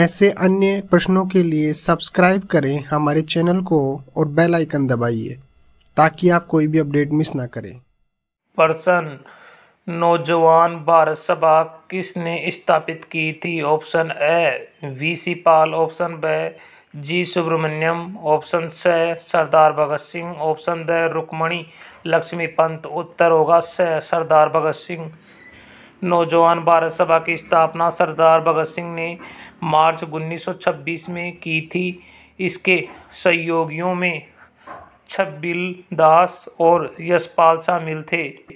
ऐसे अन्य प्रश्नों के लिए सब्सक्राइब करें हमारे चैनल को और बेल आइकन दबाइए ताकि आप कोई भी अपडेट मिस ना करें पर्सन नौजवान भारत सभा किसने स्थापित की थी option A V C Pal option ब जी सुब्रमण्यम ऑप्शन स सरदार भगत सिंह ऑप्शन द रुक्मणी पंत उत्तर होगा स सरदार भगत सिंह नौजवान भारत सभा की स्थापना सरदार भगत सिंह ने मार्च 1926 में की थी इसके सहयोगियों में छब्बील दास और यशपाल शामिल थे